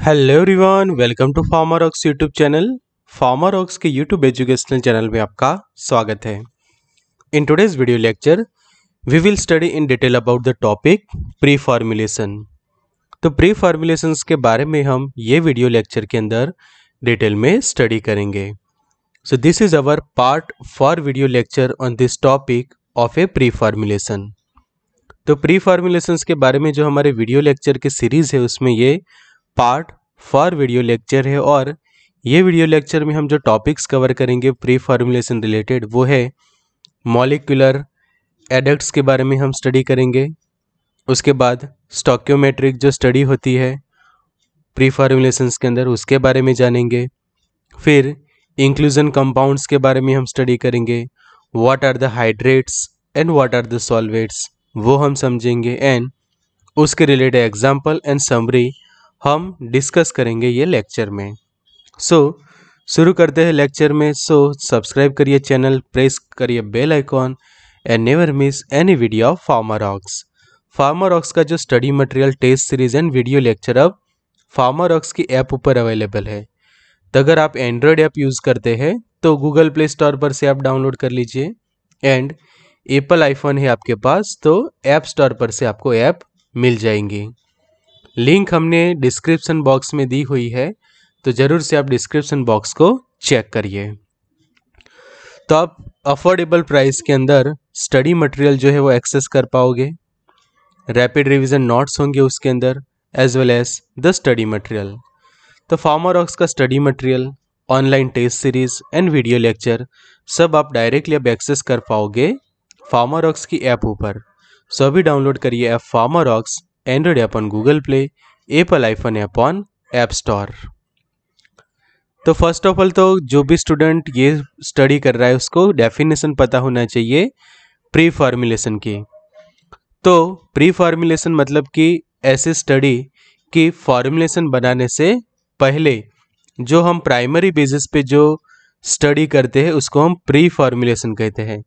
Hello everyone welcome to Pharmarox YouTube channel Pharmarox के YouTube educational channel में आपका स्वागत है in today's video lecture we will study in detail about the topic pre formulation तो pre formulation के बारे में हम ये वीडियो लेक्चर के अंदर डिटेल में स्टडी करेंगे so this is our part four video lecture on this topic of a pre formulation तो प्री फार्मुलेशन के बारे में जो हमारे वीडियो लेक्चर की सीरीज़ है उसमें ये पार्ट फॉर वीडियो लेक्चर है और ये वीडियो लेक्चर में हम जो टॉपिक्स कवर करेंगे प्री फार्मुलेशन रिलेटेड वो है मॉलिकुलर एडक्ट्स के बारे में हम स्टडी करेंगे उसके बाद स्टोक्योमेट्रिक जो स्टडी होती है प्री फार्मुलेशन के अंदर उसके बारे में जानेंगे फिर इंक्लूजन कंपाउंड्स के बारे में हम स्टडी करेंगे what are the hydrates and what are the solvates वो हम समझेंगे एंड उसके रिलेटेड एग्जाम्पल एंड समरी हम डिस्कस करेंगे ये लेक्चर में सो so, शुरू करते हैं लेक्चर में सो सब्सक्राइब करिए चैनल प्रेस करिए bell icon and never miss any video of Pharmarox Pharmarox का जो study material test series and video lecture अब फार्मर ऑक्स की ऐप ऊपर अवेलेबल है तो अगर आप एंड्रॉयड ऐप यूज़ करते हैं तो गूगल प्ले स्टोर पर से आप डाउनलोड कर लीजिए एंड एप्पल आईफोन है आपके पास तो ऐप स्टोर पर से आपको ऐप मिल जाएंगी लिंक हमने डिस्क्रिप्शन बॉक्स में दी हुई है तो ज़रूर से आप डिस्क्रिप्शन बॉक्स को चेक करिए तो आप अफोर्डेबल प्राइस के अंदर स्टडी मटेरियल जो है वो एक्सेस कर पाओगे रैपिड रिवीजन नोट्स होंगे उसके अंदर as well as the study material तो फार्मारॉक्स का study material online test series and video lecture सब आप डायरेक्टली अब एक्सेस कर पाओगे फार्मारॉक्स की ऐप ऊपर सो अभी डाउनलोड करिए app Pharmarox on Google Play Apple iPhone app on App Store तो फर्स्ट ऑफ ऑल तो जो भी स्टूडेंट ये स्टडी कर रहा है उसको डेफिनेशन पता होना चाहिए प्री फॉर्मुलेशन की तो प्री फॉर्मुलेशन मतलब कि ऐसे स्टडी कि फॉर्मुलेशन बनाने से पहले जो हम प्राइमरी बेसिस पे जो स्टडी करते हैं उसको हम प्री फॉर्मुलेशन कहते हैं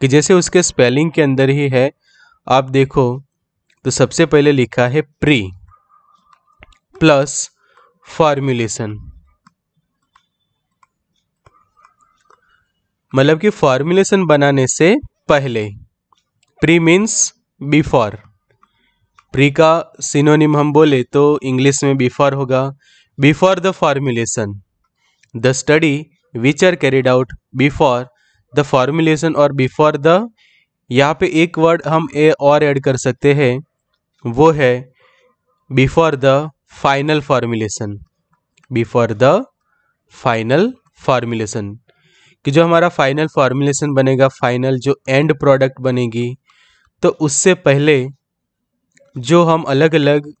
कि जैसे उसके स्पेलिंग के अंदर ही है आप देखो तो सबसे पहले लिखा है प्री प्लस फॉर्मुलेशन मतलब कि फॉर्मुलेशन बनाने से पहले प्री मीन्स बिफोर प्री का सिनोनिम हम बोले तो इंग्लिश में बिफोर होगा before the formulation the study which are carried out before the formulation और बिफोर द यहाँ पे एक वर्ड हम ए और ऐड कर सकते हैं वो है before the final formulation before the final formulation कि जो हमारा फाइनल फॉर्मुलेशन बनेगा फाइनल जो एंड प्रोडक्ट बनेगी तो उससे पहले जो हम अलग अलग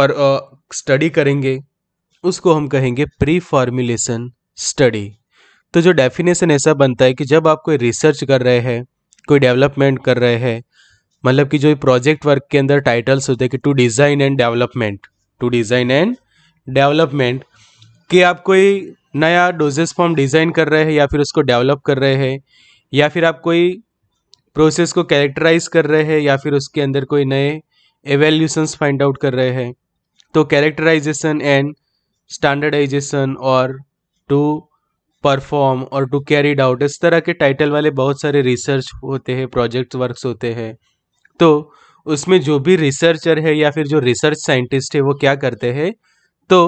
पर स्टडी uh, करेंगे उसको हम कहेंगे प्री फॉर्मुलेशन स्टडी तो जो डेफिनेशन ऐसा बनता है कि जब आप कोई रिसर्च कर रहे हैं कोई डेवलपमेंट कर रहे हैं मतलब कि जो प्रोजेक्ट वर्क के अंदर टाइटल्स होते हैं कि to design and development to design and development कि आप कोई नया डोजेस फॉर्म डिज़ाइन कर रहे हैं या फिर उसको डेवलप कर रहे हैं या फिर आप कोई प्रोसेस को कैरेक्टराइज कर रहे हैं या फिर उसके अंदर कोई नए एवेल्यूशंस फाइंड आउट कर रहे हैं तो कैरेक्टराइजेशन एंड स्टैंडर्डाइजेशन और टू परफॉर्म और टू कैरीड आउट इस तरह के टाइटल वाले बहुत सारे रिसर्च होते हैं प्रोजेक्ट वर्क्स होते हैं तो उसमें जो भी रिसर्चर है या फिर जो रिसर्च साइंटिस्ट है वो क्या करते हैं तो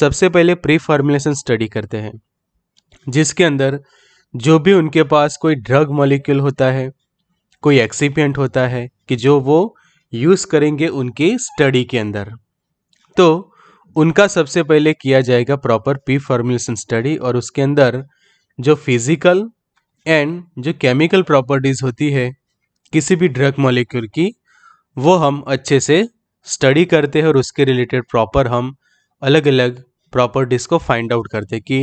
सबसे पहले प्री फॉर्मुलेशन स्टडी करते हैं जिसके अंदर जो भी उनके पास कोई ड्रग मॉलिक्यूल होता है कोई एक्सीपियंट होता है कि जो वो यूज़ करेंगे उनकी स्टडी के अंदर तो उनका सबसे पहले किया जाएगा प्रॉपर पी फॉर्मुलेशन स्टडी और उसके अंदर जो फिज़िकल एंड जो केमिकल प्रॉपर्टीज़ होती है किसी भी ड्रग मॉलिक्यूल की वो हम अच्छे से स्टडी करते हैं और उसके रिलेटेड प्रॉपर हम अलग अलग प्रॉपर्टीज़ को फाइंड आउट करते हैं कि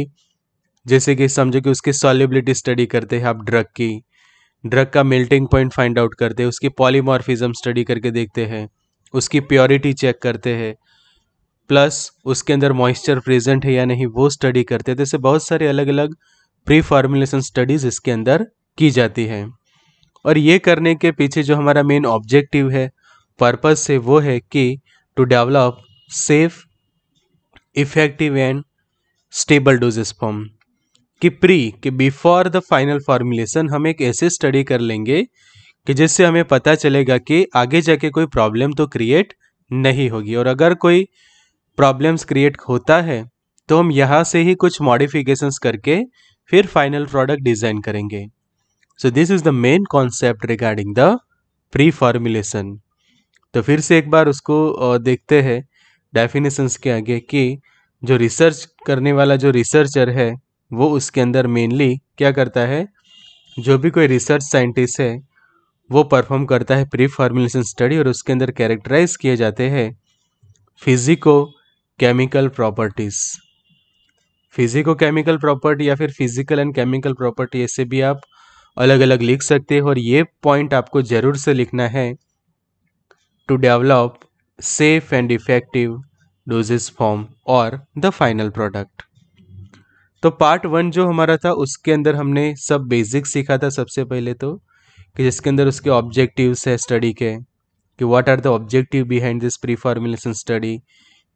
जैसे कि समझो कि उसकी सॉलिबिलिटी स्टडी करते हैं आप ड्रग की ड्रग का मेल्टिंग पॉइंट फाइंड आउट करते हैं उसकी पॉलीमॉर्फिज्म स्टडी करके देखते हैं उसकी प्योरिटी चेक करते हैं प्लस उसके अंदर मॉइस्चर प्रेजेंट है या नहीं वो स्टडी करते हैं तो ऐसे बहुत सारे अलग अलग प्री फॉर्मुलेशन स्टडीज़ इसके अंदर की जाती हैं और ये करने के पीछे जो हमारा मेन ऑब्जेक्टिव है पर्पस से वो है कि to develop safe effective and stable dosage form कि प्री कि बिफोर द फाइनल फॉर्मुलेशन हम एक ऐसे स्टडी कर लेंगे कि जिससे हमें पता चलेगा कि आगे जाके कोई प्रॉब्लम तो क्रिएट नहीं होगी और अगर कोई प्रॉब्लम्स क्रिएट होता है तो हम यहाँ से ही कुछ मॉडिफिकेशंस करके फिर फाइनल प्रोडक्ट डिज़ाइन करेंगे so this is the main concept regarding the pre formulation तो फिर से एक बार उसको देखते हैं डेफिनेशंस के आगे कि जो रिसर्च करने वाला जो रिसर्चर है वो उसके अंदर मेनली क्या करता है जो भी कोई रिसर्च साइंटिस्ट है वो परफॉर्म करता है प्री फॉर्मुलेशन स्टडी और उसके अंदर कैरेक्टराइज किए जाते हैं physico chemical properties physico chemical property या फिर फिजिकल एंड केमिकल प्रॉपर्टी ऐसे भी आप अलग अलग लिख सकते हो और ये पॉइंट आपको ज़रूर से लिखना है to develop safe and effective dosage form और द फाइनल प्रोडक्ट तो पार्ट वन जो हमारा था उसके अंदर हमने सब बेसिक सीखा था सबसे पहले तो कि जिसके अंदर उसके ऑब्जेक्टिव्स है स्टडी के कि what are the objective behind this pre formulation study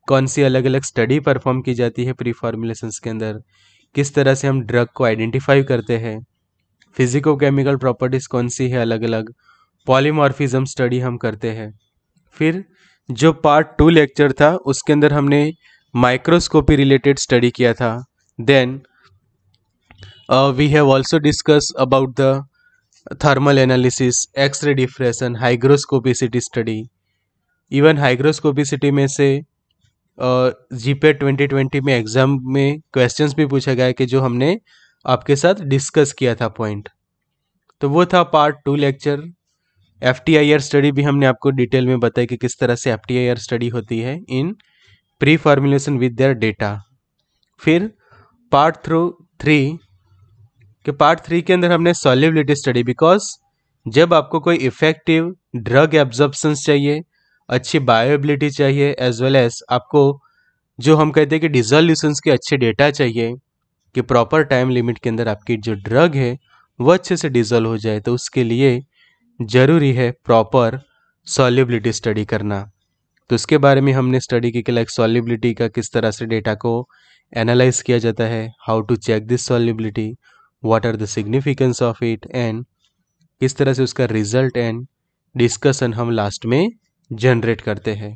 कौन सी अलग अलग स्टडी परफॉर्म की जाती है प्री फॉर्मुलेशन के अंदर किस तरह से हम ड्रग को आइडेंटिफाई करते हैं फिजिकोकेमिकल प्रॉपर्टीज़ कौन सी है अलग अलग पॉलीमॉर्फिज्म स्टडी हम करते हैं फिर जो पार्ट टू लेक्चर था उसके अंदर हमने माइक्रोस्कोपी रिलेटेड स्टडी किया था then we have also discuss about the thermal analysis X-ray diffraction hygroscopicity study even hygroscopicity में से जी पे ट्वेंटी ट्वेंटी में एग्ज़ाम में क्वेश्चंस भी पूछा गया है कि जो हमने आपके साथ डिस्कस किया था पॉइंट तो वो था part two lecture F T I R study भी हमने आपको डिटेल में बताया कि किस तरह से F T I R study होती है in pre formulation with their data फिर पार्ट थ्रू थ्री के पार्ट थ्री के अंदर हमने सॉलिबिलिटी स्टडी बिकॉज जब आपको कोई इफेक्टिव ड्रग एब्जॉर्प्शन चाहिए अच्छी बायोबिलिटी चाहिए एज वेल एज आपको जो हम कहते हैं कि डिजोल्यूशंस के अच्छे डेटा चाहिए कि प्रॉपर टाइम लिमिट के अंदर आपकी जो ड्रग है वह अच्छे से डिजोल्व हो जाए तो उसके लिए ज़रूरी है प्रॉपर सॉल्युबिलिटी स्टडी करना तो उसके बारे में हमने स्टडी की कि लाइक सॉल्युबिलिटी का किस तरह से डेटा को एनालाइज किया जाता है how to check this solubility what are the significance of it and किस तरह से उसका रिजल्ट एंड डिस्कशन हम लास्ट में जनरेट करते हैं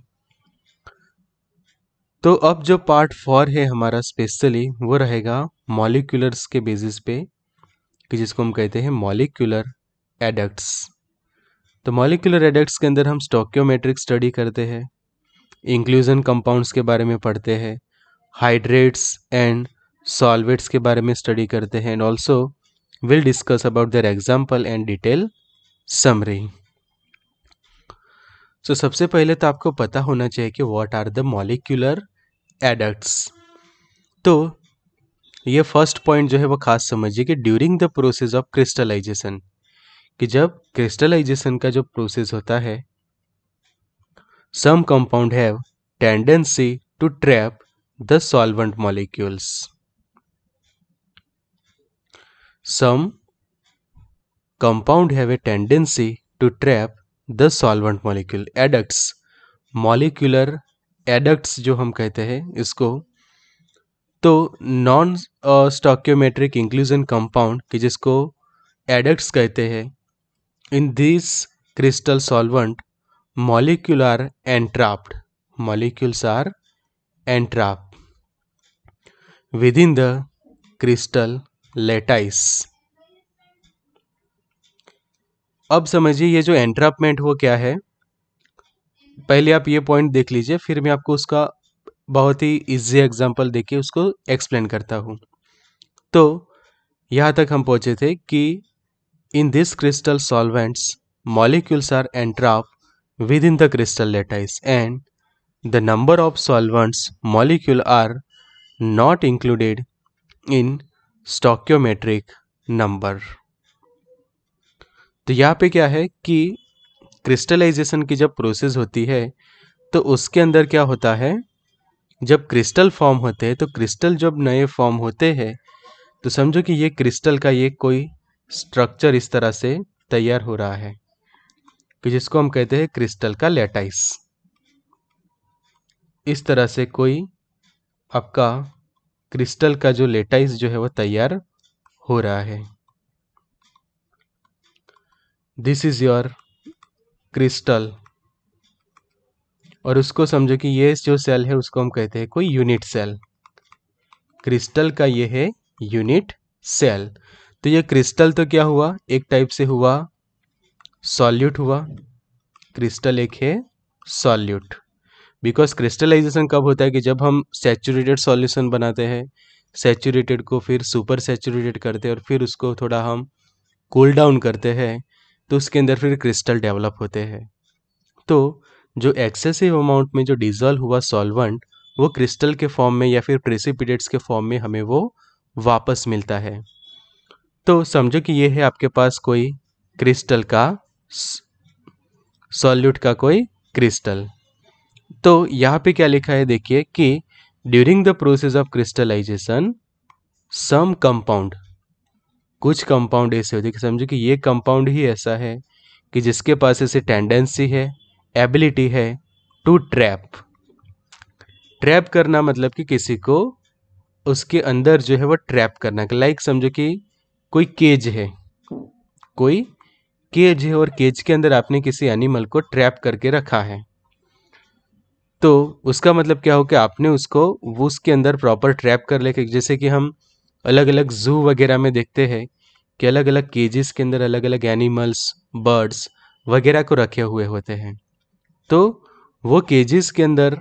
तो अब जो पार्ट फोर है हमारा स्पेशली वो रहेगा मॉलिक्यूलर्स के बेसिस पे कि जिसको हम कहते हैं मॉलिक्यूलर एडक्ट्स तो मॉलिक्यूलर एडक्ट्स के अंदर हम स्टोक्योमेट्रिक स्टडी करते हैं इंक्लूजन कंपाउंड्स के बारे में पढ़ते हैं हाइड्रेट्स एंड सॉल्वेट्स के बारे में स्टडी करते हैं and also will discuss about their example and detail summary so सबसे पहले तो आपको पता होना चाहिए कि what are the molecular adducts तो ये फर्स्ट पॉइंट जो है वो खास समझिए कि during the process of crystallization कि जब क्रिस्टलाइजेशन का जो प्रोसेस होता है some compound have tendency to trap the solvent molecules some compound have a tendency to trap the solvent molecule adducts molecular adducts जो हम कहते हैं इसको तो नॉन स्टॉक्योमेट्रिक इंक्लूजन कंपाउंड कि जिसको एडक्ट्स कहते हैं in this crystal solvent molecule are entrapped molecules are entrap within the crystal lattice अब समझिए ये जो एंट्रापमेंट वो क्या है पहले आप ये पॉइंट देख लीजिए फिर मैं आपको उसका बहुत ही इजी एग्जांपल देके उसको एक्सप्लेन करता हूँ तो यहाँ तक हम पहुँचे थे कि in this crystal solvents molecules are entrap within the crystal lattice and the number of solvents molecule are not included in stoichiometric number तो यहाँ पे क्या है कि क्रिस्टलाइजेशन की जब प्रोसेस होती है तो उसके अंदर क्या होता है जब क्रिस्टल फॉर्म होते हैं तो क्रिस्टल जब नए फॉर्म होते हैं तो समझो कि ये क्रिस्टल का ये कोई स्ट्रक्चर इस तरह से तैयार हो रहा है कि जिसको हम कहते हैं क्रिस्टल का लेटाइस इस तरह से कोई आपका क्रिस्टल का जो लेटाइस जो है वो तैयार हो रहा है दिस इज योर क्रिस्टल और उसको समझो कि ये जो सेल है उसको हम कहते हैं कोई यूनिट सेल क्रिस्टल का ये है यूनिट सेल तो ये क्रिस्टल तो क्या हुआ एक टाइप से हुआ सॉल्यूट हुआ क्रिस्टल एक है सॉल्यूट बिकॉज क्रिस्टलाइजेशन कब होता है कि जब हम सेचूरेटेड सॉल्यूशन बनाते हैं सेचूरेटेड को फिर सुपर सेचूरेटेड करते हैं और फिर उसको थोड़ा हम कूल डाउन करते हैं तो उसके अंदर फिर क्रिस्टल डेवलप होते हैं तो जो एक्सेसिव अमाउंट में जो डिजॉल्व हुआ सॉल्वेंट वो क्रिस्टल के फॉर्म में या फिर प्रेसिपिडेट्स के फॉर्म में हमें वो वापस मिलता है तो समझो कि ये है आपके पास कोई क्रिस्टल का सॉल्यूट का कोई क्रिस्टल तो यहाँ पे क्या लिखा है देखिए कि during the process of crystallization some compound कुछ कंपाउंड ऐसे होते देखिए समझो कि ये कंपाउंड ही ऐसा है कि जिसके पास ऐसे टेंडेंसी है एबिलिटी है टू ट्रैप ट्रैप करना मतलब कि किसी को उसके अंदर जो है वो ट्रैप करना लाइक समझो कि कोई केज है कोई केज है और केज के अंदर आपने किसी एनिमल को ट्रैप करके रखा है तो उसका मतलब क्या हो कि आपने उसको वो उसके अंदर प्रॉपर ट्रैप कर लेके जैसे कि हम अलग अलग जू वगैरह में देखते हैं कि अलग अलग केजेस के अंदर अलग अलग एनिमल्स बर्ड्स वगैरह को रखे हुए होते हैं तो वो केजेस के अंदर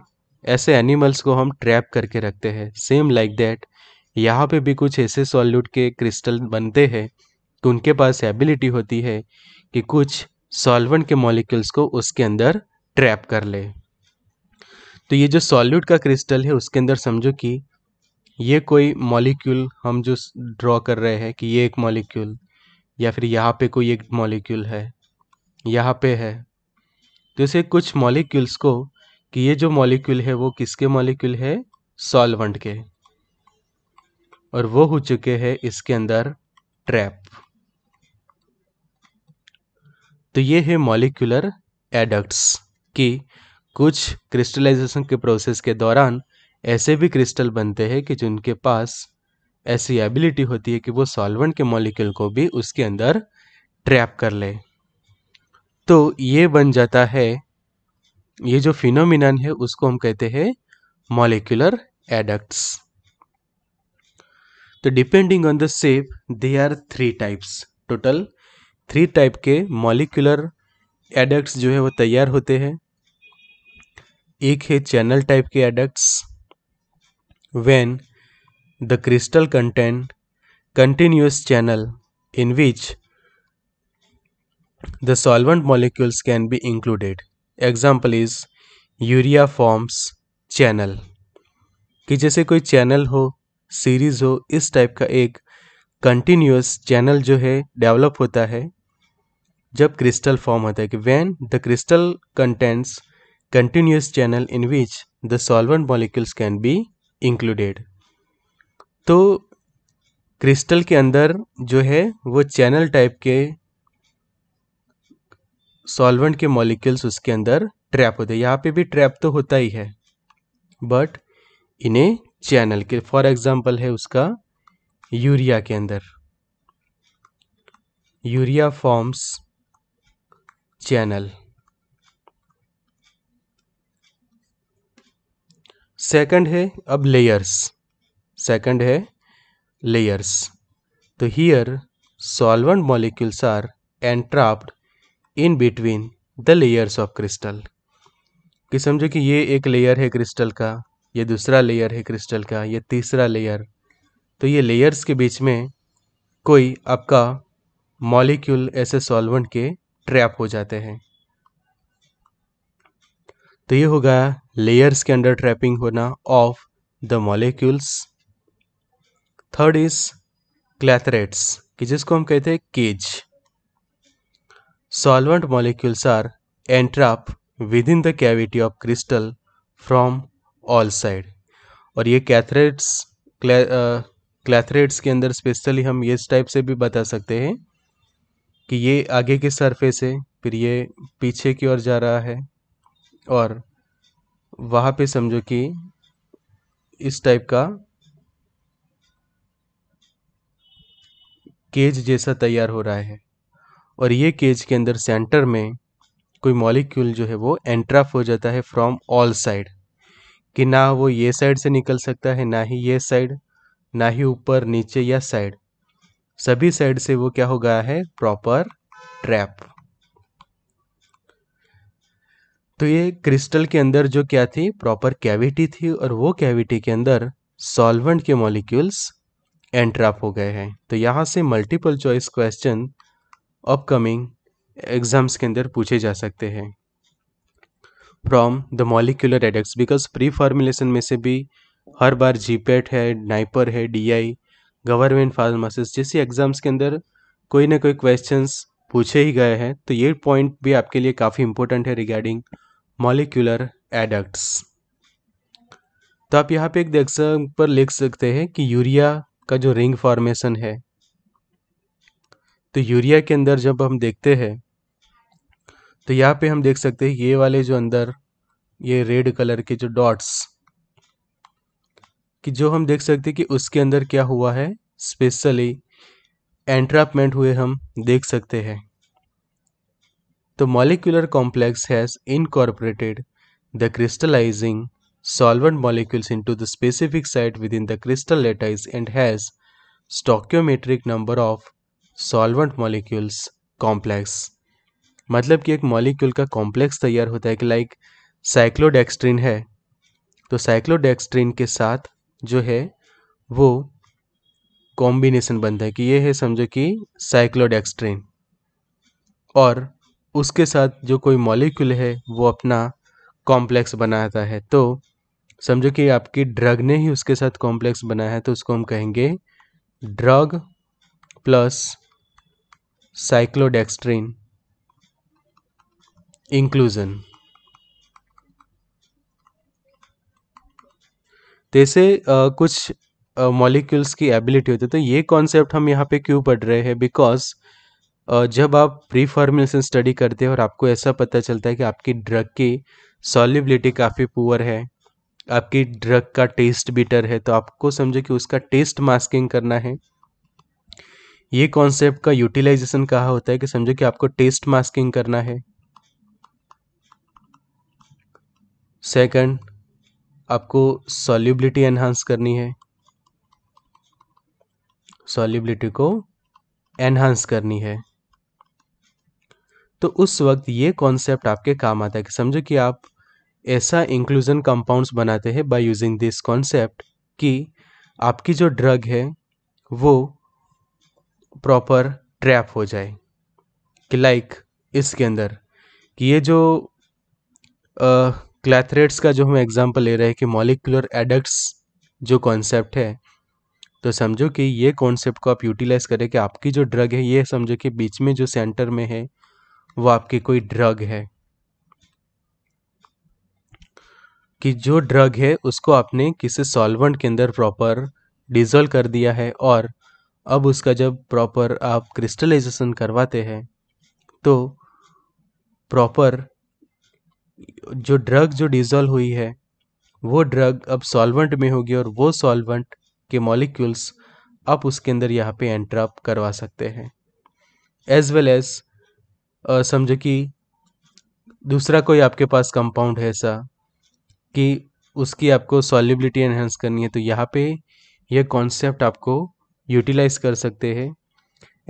ऐसे एनिमल्स को हम ट्रैप करके रखते हैं सेम लाइक दैट यहाँ पे भी कुछ ऐसे सॉल्यूट के क्रिस्टल बनते हैं तो उनके पास एबिलिटी होती है कि कुछ सॉल्वेंट के मॉलिक्यूल्स को उसके अंदर ट्रैप कर ले तो ये जो सॉल्यूट का क्रिस्टल है उसके अंदर समझो कि ये कोई मॉलिक्यूल हम जो ड्रॉ कर रहे हैं कि ये एक मॉलिक्यूल या फिर यहाँ पे कोई एक मॉलिक्यूल है यहाँ पे है इसे कुछ मॉलिक्यूल्स को कि ये जो मॉलिक्यूल है वो किसके मॉलिक्यूल है सॉल्वेंट के और वो हो चुके हैं इसके अंदर ट्रैप तो ये है मॉलिक्यूलर एडक्ट्स कि कुछ क्रिस्टलाइजेशन के प्रोसेस के दौरान ऐसे भी क्रिस्टल बनते हैं कि जिनके पास ऐसी एबिलिटी होती है कि वो सॉल्वेंट के मॉलिक्यूल को भी उसके अंदर ट्रैप कर ले तो ये बन जाता है ये जो फिनोमिनन है उसको हम कहते हैं मॉलिकुलर एडक्ट्स तो depending on the shape they are three types total three type के मॉलिकुलर एडक्ट्स जो है वो तैयार होते हैं एक है चैनल टाइप के adducts when the crystal content continuous channel in which The solvent molecules can be included. Example is urea forms channel. कि जैसे कोई चैनल हो सीरीज हो इस टाइप का एक कंटिन्यूस चैनल जो है डेवलप होता है जब क्रिस्टल फॉर्म होता है कि when the crystal contents continuous channel in which the solvent molecules can be included तो क्रिस्टल के अंदर जो है वो चैनल टाइप के सॉल्वेंट के मॉलिक्यूल्स उसके अंदर ट्रैप होते हैं यहाँ पे भी ट्रैप तो होता ही है बट इन्हें चैनल के फॉर एग्जाम्पल है उसका यूरिया के अंदर यूरिया फॉर्म्स चैनल सेकंड है अब लेयर्स सेकंड है लेयर्स तो here solvent molecules are entrapped in between the layers of crystal कि समझो कि ये एक लेयर है क्रिस्टल का ये दूसरा लेयर है क्रिस्टल का ये तीसरा लेयर तो ये लेयर्स के बीच में कोई आपका मॉलिक्यूल ऐसे सॉल्वेंट के ट्रैप हो जाते हैं तो ये होगा लेयर्स के अंडर ट्रैपिंग होना of the molecules third is clathrates कि जिसको हम कहते हैं cage Solvent molecules are entrap within the cavity of crystal from all side और ये कैथरेट्स क्लैथरेट्स uh, के अंदर स्पेशली हम ये इस टाइप से भी बता सकते हैं कि ये आगे के सरफेस है फिर ये पीछे की ओर जा रहा है और वहाँ पे समझो कि इस टाइप का केज जैसा तैयार हो रहा है और ये केज के अंदर सेंटर में कोई मॉलिक्यूल जो है वो एंट्राफ हो जाता है फ्रॉम ऑल साइड कि ना वो ये साइड से निकल सकता है ना ही ये साइड ना ही ऊपर नीचे या साइड सभी साइड से वो क्या हो गया है प्रॉपर ट्रैप तो ये क्रिस्टल के अंदर जो क्या थी प्रॉपर कैविटी थी और वो कैविटी के अंदर सॉल्वेंट के मॉलिक्यूल्स एंट्राप हो गए हैं तो यहाँ से multiple choice question upcoming exams के अंदर पूछे जा सकते हैं from the molecular adducts because pre formulation में से भी हर बार जीपेट e है नाइपर e है डीआई गवर्नमेंट फार्मासिस्ट जैसे एग्ज़ाम्स के अंदर कोई ना कोई क्वेश्चंस पूछे ही गए हैं तो ये पॉइंट भी आपके लिए काफ़ी इंपॉर्टेंट है रिगार्डिंग मॉलिकुलर एडक्ट्स तो आप यहाँ पे एक एग्जाम्पल लिख सकते हैं कि यूरिया का जो रिंग फॉर्मेशन है तो यूरिया के अंदर जब हम देखते हैं तो यहाँ पे हम देख सकते हैं ये वाले जो अंदर ये रेड कलर के जो डॉट्स कि जो हम देख सकते हैं कि उसके अंदर क्या हुआ है स्पेशली एंट्रापमेंट हुए हम देख सकते हैं तो molecular complex has incorporated the crystallizing solvent molecules into the specific site within the crystal lattice and has stoichiometric number of solvent molecules complex मतलब कि एक मॉलिक्यूल का कॉम्प्लेक्स तैयार होता है कि लाइक साइक्लोडेक्स्ट्रिन है तो साइक्लोडेक्स्ट्रिन के साथ जो है वो कॉम्बिनेशन बनता है कि ये है समझो कि साइक्लोडेक्स्ट्रिन और उसके साथ जो कोई मॉलिक्यूल है वो अपना कॉम्प्लेक्स बनाता है तो समझो कि आपकी ड्रग ने ही उसके साथ कॉम्प्लेक्स बनाया है तो उसको हम कहेंगे ड्रग प्लस साइक्लोडेक्सट्रीन इंक्लूजन जैसे कुछ मॉलिक्यूल्स की एबिलिटी होती है तो ये कॉन्सेप्ट हम यहाँ पे क्यों पढ़ रहे हैं बिकॉज जब आप प्री फॉर्मेशन स्टडी करते हैं और आपको ऐसा पता चलता है कि आपकी ड्रग की सॉलिबिलिटी काफ़ी पुअर है आपकी ड्रग का टेस्ट बिटर है तो आपको समझो कि उसका टेस्ट मास्किंग करना है ये कॉन्सेप्ट का यूटिलाइजेशन कहा होता है कि समझो कि आपको टेस्ट मास्किंग करना है सेकंड आपको सॉल्युबिलिटी एनहांस करनी है सॉल्युबिलिटी को एनहांस करनी है तो उस वक्त ये कॉन्सेप्ट आपके काम आता है कि समझो कि आप ऐसा इंक्लूजन कंपाउंड्स बनाते हैं बाय यूजिंग दिस कॉन्सेप्ट कि आपकी जो ड्रग है वो प्रॉपर ट्रैप हो जाए कि लाइक इसके अंदर कि ये जो क्लैथरेट्स का जो हम एग्जांपल ले रहे हैं कि मॉलिकुलर एडक्ट्स जो कॉन्सेप्ट है तो समझो कि ये कॉन्सेप्ट को आप यूटिलाइज करें कि आपकी जो ड्रग है ये समझो कि बीच में जो सेंटर में है वो आपकी कोई ड्रग है कि जो ड्रग है उसको आपने किसी सॉल्वेंट के अंदर प्रॉपर डिजोल्व कर दिया है और अब उसका जब प्रॉपर आप क्रिस्टलाइजेशन करवाते हैं तो प्रॉपर जो ड्रग जो डिज़ोल्व हुई है वो ड्रग अब सॉल्वेंट में होगी और वो सॉल्वेंट के मॉलिक्यूल्स आप उसके अंदर यहाँ पे एंट्रप करवा सकते हैं एज वेल एज समझो कि दूसरा कोई आपके पास कंपाउंड है ऐसा कि उसकी आपको सॉल्युबिलिटी एनहेंस करनी है तो यहाँ पे यह कॉन्सेप्ट आपको यूटिलाइज कर सकते हैं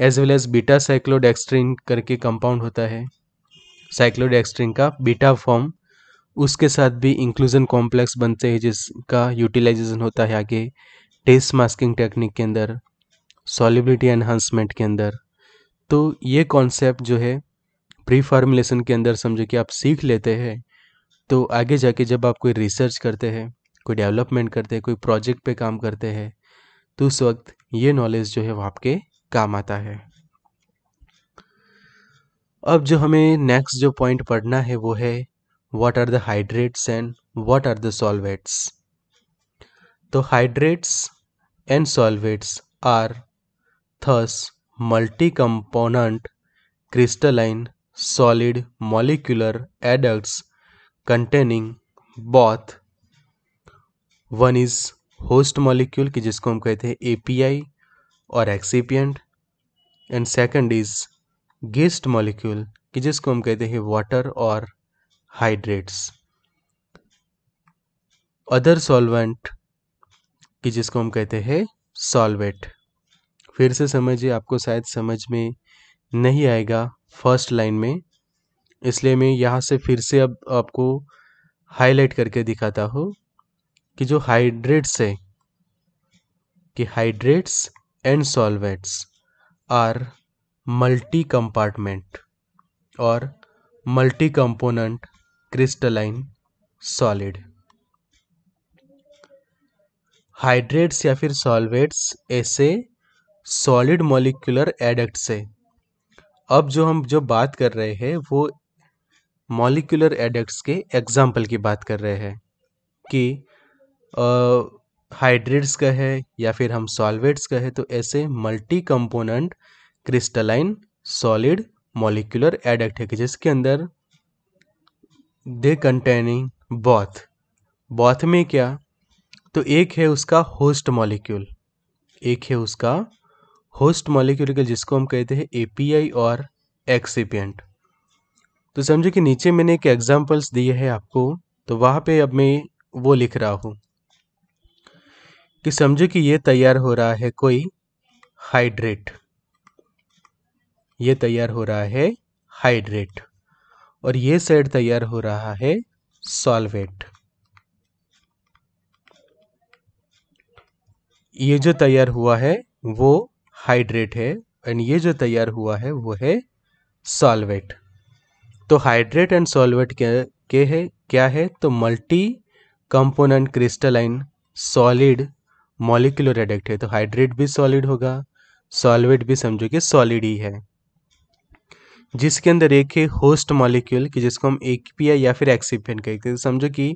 as well as beta cyclodextrin करके कंपाउंड होता है साइक्लोडेक्सट्रिन का बीटा फॉर्म उसके साथ भी इंक्लूजन कॉम्प्लेक्स बनते हैं जिसका यूटिलाइजेशन होता है आगे टेस्ट मास्किंग टेक्निक के अंदर सॉलिबिलिटी एनहांसमेंट के अंदर तो ये कॉन्सेप्ट जो है प्री फार्मुलेशन के अंदर समझो कि आप सीख लेते हैं तो आगे जाके जब आप कोई रिसर्च करते हैं कोई डेवलपमेंट करते हैं कोई प्रोजेक्ट पे काम करते हैं तो उस वक्त ये नॉलेज जो है वो आपके काम आता है अब जो हमें नेक्स्ट जो पॉइंट पढ़ना है वो है what are the hydrates and what are the solvates तो hydrates and solvates are thus multi component crystalline solid molecular adducts containing both one is host molecule की जिसको हम कहते हैं एपीआई और excipient and second is guest molecule कि जिसको हम कहते हैं वाटर और हाइड्रेट्स अदर सॉल्वेंट कि जिसको हम कहते हैं सॉल्वेट फिर से समझिए आपको शायद समझ में नहीं आएगा फर्स्ट लाइन में इसलिए मैं यहाँ से फिर से अब आपको हाईलाइट करके दिखाता हूँ कि जो हाइड्रेट्स है कि hydrates and solvates are multi compartment और multi component crystalline solid hydrates या फिर सॉल्वेट्स ऐसे सॉलिड मॉलिक्यूलर एडक्ट्स है अब जो हम जो बात कर रहे हैं वो मॉलिक्यूलर एडक्ट्स के एग्जाम्पल की बात कर रहे हैं कि हाइड्रेट्स का है या फिर हम सॉल्वेट्स का है तो ऐसे multi component crystalline solid molecular कि जिसके अंदर दे कंटेनिंग बॉथ बॉथ में क्या तो एक है उसका होस्ट मॉलिक्यूल एक है उसका होस्ट मॉलिक्यूल का जिसको हम कहते हैं एपीआई और एक्सीपियंट तो समझो कि नीचे मैंने एक एग्जाम्पल्स दिए हैं आपको तो वहाँ पे अब मैं वो लिख रहा हूँ कि समझो कि ये तैयार हो रहा है कोई हाइड्रेट ये तैयार हो रहा है हाइड्रेट और ये साइड तैयार हो रहा है सॉल्वेट ये जो तैयार हुआ है वो हाइड्रेट है एंड ये जो तैयार हुआ है वो है सॉल्वेट तो हाइड्रेट एंड सॉल्वेट के, के है क्या है तो multi component crystalline solid molecular adduct है तो हाइड्रेट भी सॉलिड होगा सॉल्वेट भी समझो कि सॉलिड ही है जिसके अंदर एक है होस्ट मॉलिक्यूल कि जिसको हम एक पी या फिर एक्सिपेंट कहते हैं तो समझो कि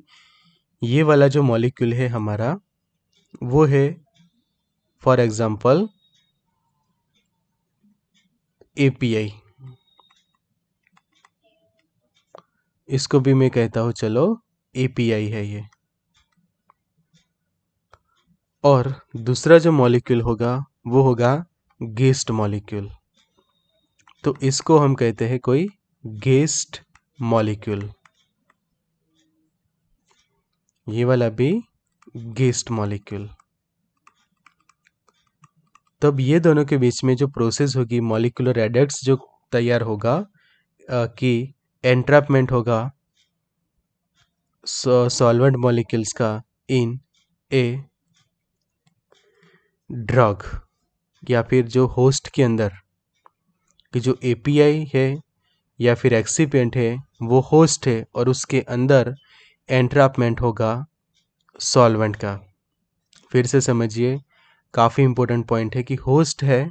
ये वाला जो मॉलिक्यूल है हमारा वो है फॉर एग्जाम्पल एपीआई इसको भी मैं कहता हूँ चलो एपीआई है ये और दूसरा जो मॉलिक्यूल होगा वो होगा गेस्ट मॉलिक्यूल तो इसको हम कहते हैं कोई गेस्ट मॉलिक्यूल ये वाला भी गेस्ट मॉलिक्यूल तब ये दोनों के बीच में जो प्रोसेस होगी मॉलिक्यूलर एडक्ट्स जो तैयार होगा आ, कि एंट्रापमेंट होगा सॉल्वेंट मॉलिक्यूल्स का इन ए ड्रग या फिर जो होस्ट के अंदर कि जो एपीआई है या फिर एक्सीपेंट है वो होस्ट है और उसके अंदर एंट्रापमेंट होगा सॉल्वेंट का फिर से समझिए काफ़ी इम्पोर्टेंट पॉइंट है कि होस्ट है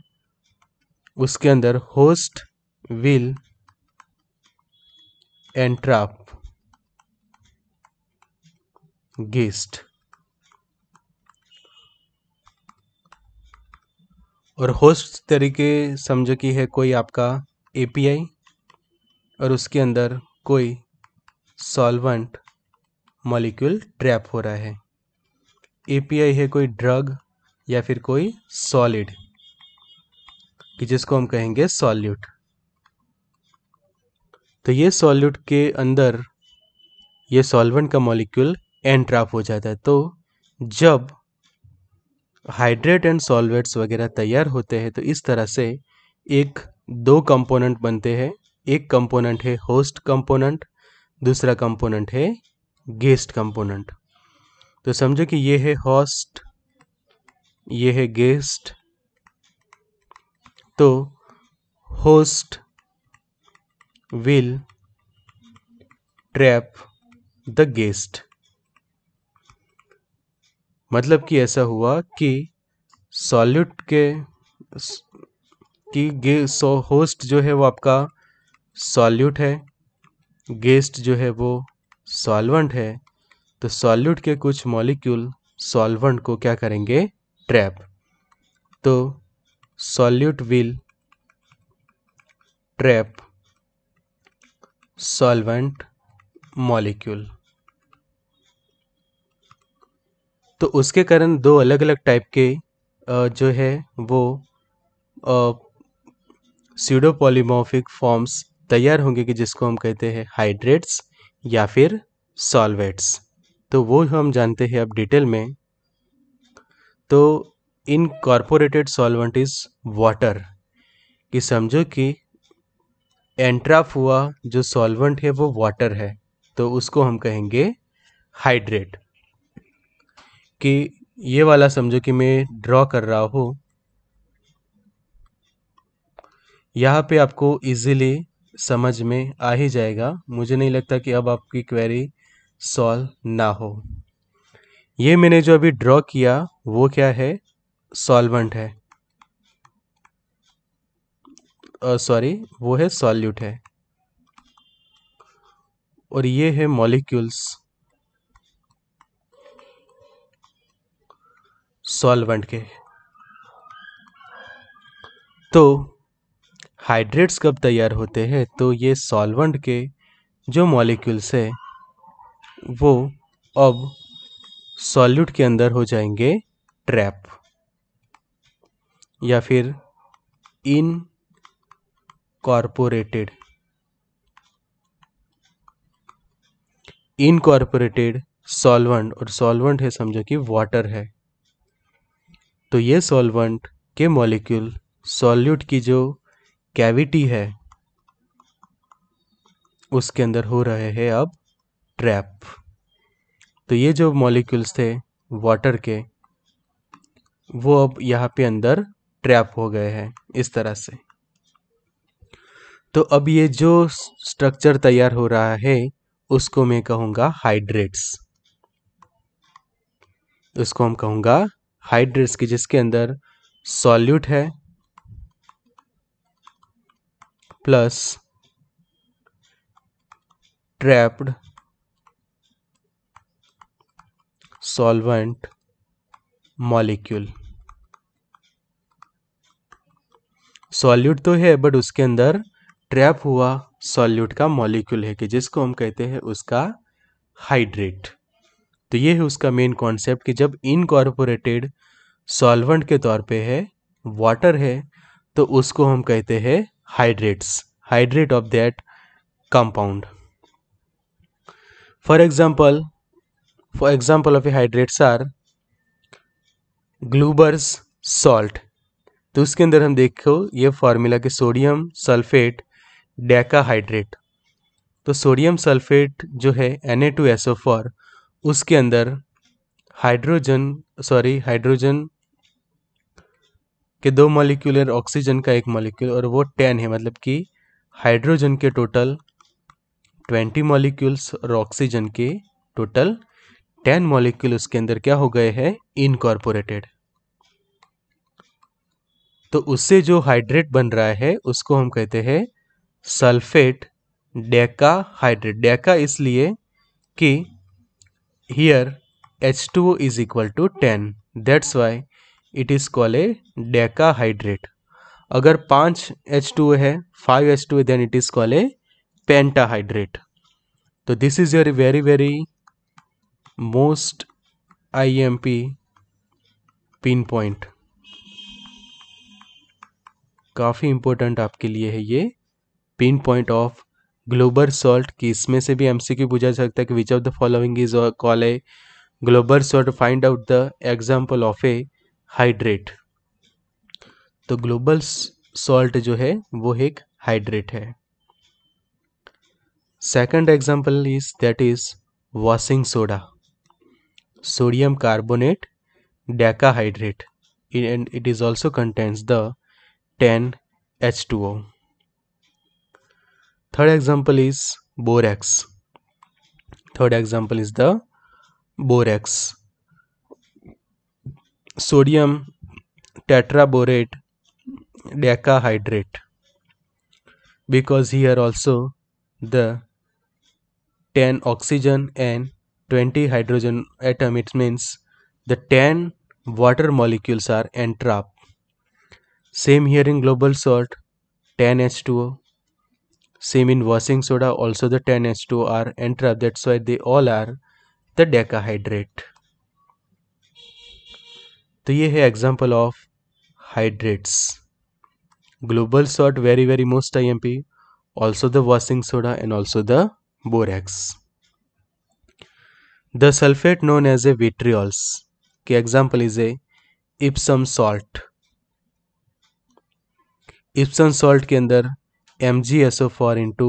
उसके अंदर होस्ट विल एंट्राप गेस्ट और होस्ट तरीके समझो कि है कोई आपका एपीआई और उसके अंदर कोई सॉल्वेंट मॉलिक्यूल ट्रैप हो रहा है एपीआई है कोई ड्रग या फिर कोई सॉलिड कि जिसको हम कहेंगे सॉल्यूट तो ये सॉल्यूट के अंदर ये सॉल्वेंट का मॉलिक्यूल एंट्राप हो जाता है तो जब हाइड्रेट एंड सॉल्वेट्स वगैरह तैयार होते हैं तो इस तरह से एक दो कंपोनेंट बनते हैं एक कंपोनेंट है होस्ट कंपोनेंट दूसरा कंपोनेंट है गेस्ट कंपोनेंट तो समझो कि ये है होस्ट ये है गेस्ट तो host will trap the guest मतलब कि ऐसा हुआ कि सॉल्यूट के कि गे सो होस्ट जो है वो आपका सॉल्यूट है गेस्ट जो है वो सॉल्वेंट है तो सॉल्यूट के कुछ मॉलिक्यूल सॉल्वेंट को क्या करेंगे ट्रैप तो solute will trap solvent molecule तो उसके कारण दो अलग अलग टाइप के जो है वो सीडोपोलीमोफिक फॉर्म्स तैयार होंगे कि जिसको हम कहते हैं हाइड्रेट्स या फिर सॉल्वेट्स तो वो हम जानते हैं अब डिटेल में तो incorporated solvent is water कि समझो कि एंट्राफ हुआ जो सॉल्वेंट है वो वाटर है तो उसको हम कहेंगे हाइड्रेट कि ये वाला समझो कि मैं ड्रॉ कर रहा हूँ यहाँ पे आपको इजीली समझ में आ ही जाएगा मुझे नहीं लगता कि अब आपकी क्वेरी सॉल्व ना हो ये मैंने जो अभी ड्रॉ किया वो क्या है सॉल्वेंट है सॉरी uh, वो है सॉल्यूट है और ये है मॉलिक्यूल्स सॉल्वेंट के तो हाइड्रेट्स कब तैयार होते हैं तो ये सॉल्वेंट के जो मॉलिक्यूल्स है वो अब सॉल्यूट के अंदर हो जाएंगे ट्रैप या फिर इन कॉरपोरेटेड इनकॉर्पोरेटेड सॉल्वेंट और सॉल्वेंट है समझो कि वाटर है तो ये सॉल्वेंट के मॉलिक्यूल सॉल्यूट की जो कैविटी है उसके अंदर हो रहे हैं अब ट्रैप तो ये जो मॉलिक्यूल्स थे वाटर के वो अब यहाँ पे अंदर ट्रैप हो गए हैं इस तरह से तो अब ये जो स्ट्रक्चर तैयार हो रहा है उसको मैं कहूँगा हाइड्रेट्स उसको हम कहूँगा हाइड्रेट्स की जिसके अंदर सॉल्यूट है plus trapped solvent molecule solute तो है बट उसके अंदर ट्रैप हुआ सॉल्यूट का मॉलिक्यूल है कि जिसको हम कहते हैं उसका हाइड्रेट तो ये है उसका मेन कॉन्सेप्ट कि जब इनकॉर्पोरेटेड सॉल्वेंट के तौर पे है वाटर है तो उसको हम कहते हैं hydrates hydrate of that compound for example for example of a hydrates are Glauber's salt तो उसके अंदर हम देखो ये फॉर्मूला के सोडियम सल्फेट डेका हाइड्रेट तो सोडियम सल्फेट जो है N A two SO four उसके अंदर हाइड्रोजन सॉरी हाइड्रोजन के दो मॉलिक्यूल और ऑक्सीजन का एक मॉलिक्यूल और वो टेन है मतलब कि हाइड्रोजन के टोटल ट्वेंटी मॉलिक्यूल्स और ऑक्सीजन के टोटल टेन मॉलिक्यूल उसके अंदर क्या हो गए हैं इनकॉर्पोरेटेड तो उससे जो हाइड्रेट बन रहा है उसको हम कहते हैं सल्फेट डेका हाइड्रेट डेका इसलिए कि here H2O is equal to 10 that's why it is called a decahydrate अगर पांच एच टू है five H two then it is call a pentahydrate तो this is your very very most I M P pin point काफ़ी important आपके लिए है ये pin point of Glauber salt की इसमें से भी एमसीक्यू पूछा जा सकता है कि which of the following is call a Glauber salt find out the example of a hydrate तो ग्लोबल सॉल्ट जो है वो एक हाइड्रेट है second example is that is washing soda sodium carbonate and it is also is the ten H two O third example is borax third example is the borax sodium tetraborate decahydrate because here also the 10 oxygen and 20 hydrogen atom it means the 10 water molecules are entrapped same here in global salt 10h2o same in washing soda also the 10H2 are and trap that's why they all are the decahydrate तो ये है example of hydrates Glauber salt very very most I M P also the washing soda and also the borax the sulphate known as a vitriols के example is a Epsom salt Epsom salt के अंदर MgSO4 into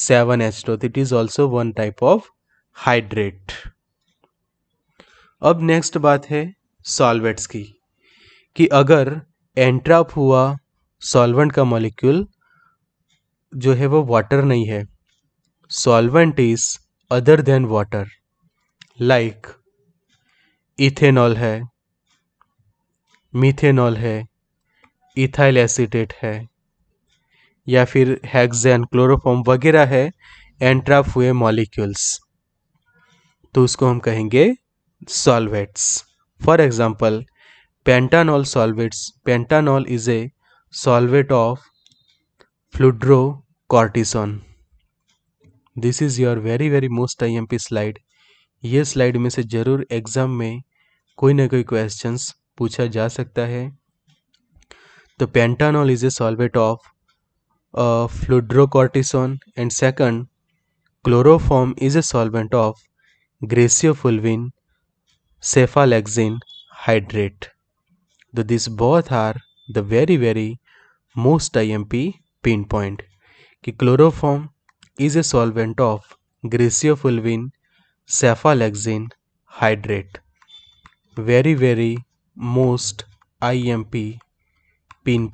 7H2 it is also one type of hydrate अब next बात है solvents की कि अगर एंट्राप हुआ सॉल्वेंट का मॉलिक्यूल जो है वो वाटर नहीं है solvent is other than water like ethanol है मिथेनॉल है इथाइल एसिटेट है या फिर हैक्सेन क्लोरोफॉम वगैरह है एंट्राफ हुए मॉलिक्यूल्स तो उसको हम कहेंगे solvates for example pentanol solvates pentanol is a solvate of cortisone this is your very very most IMP slide ये स्लाइड में से ज़रूर एग्ज़ाम में कोई ना कोई क्वेश्चंस पूछा जा सकता है तो pentanol is a solvate of uh, fludrocortisone and second chloroform is a solvent of graciofulvin cephalaxin hydrate. So these both are the very very most IMP pinpoint कि chloroform is a solvent of griseofulvin cephalexin hydrate. Very very most imp pin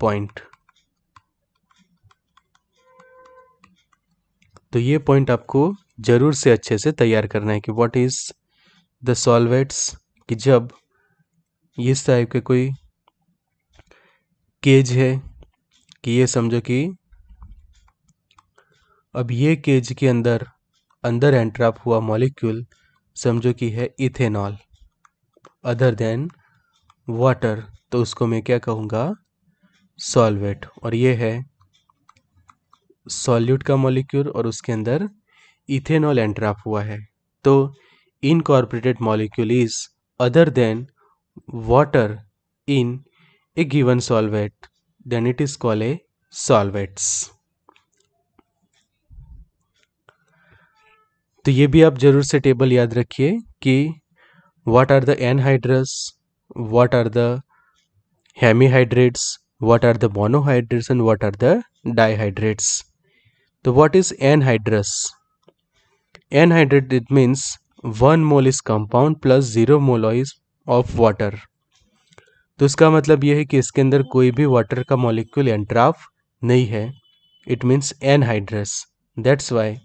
तो ये point आपको ज़रूर से अच्छे से तैयार करना है कि व्हाट इज़ द सॉल्वेट्स कि जब इस टाइप के कोई केज है कि ये समझो कि अब ये केज के अंदर अंदर एंट्राप हुआ मॉलिक्यूल समझो कि है इथेनॉल अदर देन वाटर तो उसको मैं क्या कहूँगा सॉल्वेट और ये है सॉल्यूट का मॉलिक्यूल और उसके अंदर इथेनॉल एंट्राप हुआ है तो incorporated molecule is other than water in a given solvate then it is call a solvates तो ये भी आप जरूर से टेबल याद रखिए कि what are the anhydrous what are the hemihydrates what are the monohydrates and what are the dihydrates तो what is anhydrous anhydrate it means one mole is compound plus zero mole of water तो इसका मतलब यह है कि इसके अंदर कोई भी वाटर का मॉलिक्यूल एंट्राफ नहीं है it means anhydrous that's why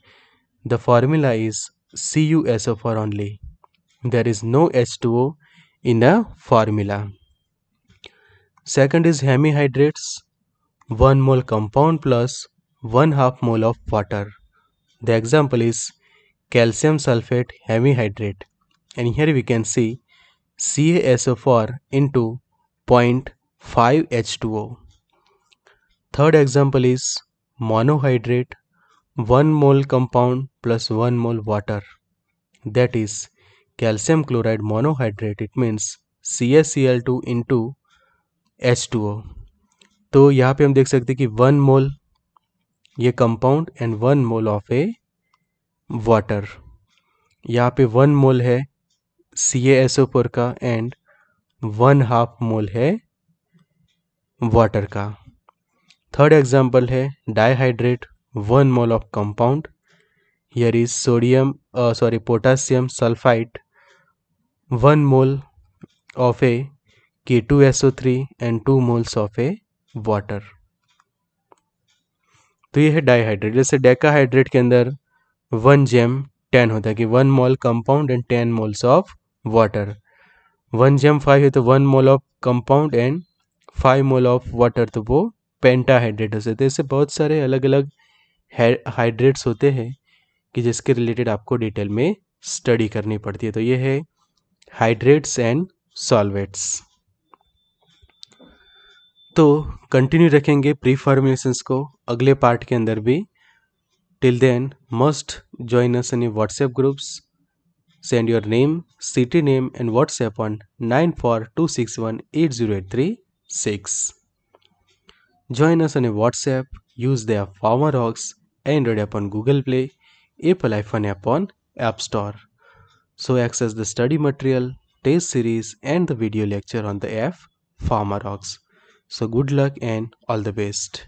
the formula is C U S O four only there is no H two O in a formula second is hemihydrates one mole compound plus one half mole of water the example is calcium sulphate hemihydrate and here we can see C S O four into point five H two O third example is monohydrate one mole compound plus one mole water that is calcium chloride monohydrate it means C S C L two into H two O तो यहाँ पे हम देख सकते हैं कि one mole ये compound and one mole of a water यहाँ पे वन मोल है सी एस ओ फोर का एंड वन हाफ मोल है वाटर का थर्ड एग्जाम्पल है dihydrate one mole of compound here is sodium sorry potassium sulphite one mole of a K two S O three and two moles of a water तो ये है dihydrate जैसे decahydrate के अंदर one GeM ten होता है कि one mole compound and ten moles of water one जेम फाइव है तो one mole of compound and five mole of water तो वो पेंटाहाइड्रेट हो सकते ऐसे बहुत सारे अलग अलग हाइड्रेट्स होते हैं कि जिसके रिलेटेड आपको डिटेल में स्टडी करनी पड़ती है तो ये है हाइड्रेट्स एंड सॉल्वेट्स तो कंटिन्यू रखेंगे प्री फॉर्मेशंस को अगले पार्ट के अंदर भी till then must join us in WhatsApp groups send your name city name and WhatsApp on nine four two six one eight zero eight three six join us in WhatsApp use the former rocks Android app on Google Play Apple iPhone app on app store so access the study material test series and the video lecture on the F farmer rocks So good luck and all the best.